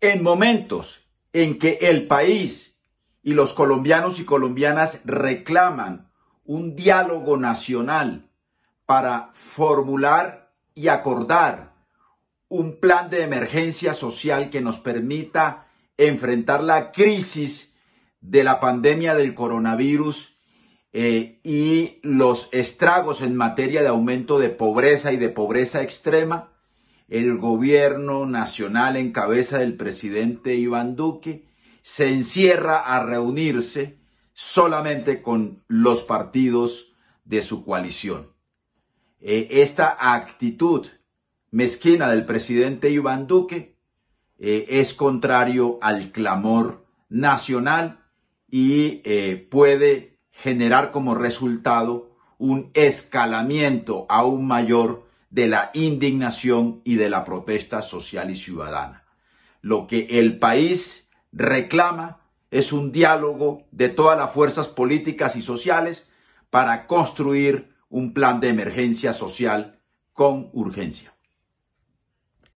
en momentos en que el país y los colombianos y colombianas reclaman un diálogo nacional para formular y acordar un plan de emergencia social que nos permita enfrentar la crisis de la pandemia del coronavirus eh, y los estragos en materia de aumento de pobreza y de pobreza extrema, el gobierno nacional en cabeza del presidente Iván Duque se encierra a reunirse solamente con los partidos de su coalición. Eh, esta actitud mezquina del presidente Iván Duque eh, es contrario al clamor nacional y eh, puede generar como resultado un escalamiento aún mayor de la indignación y de la protesta social y ciudadana. Lo que el país reclama es un diálogo de todas las fuerzas políticas y sociales para construir un plan de emergencia social con urgencia.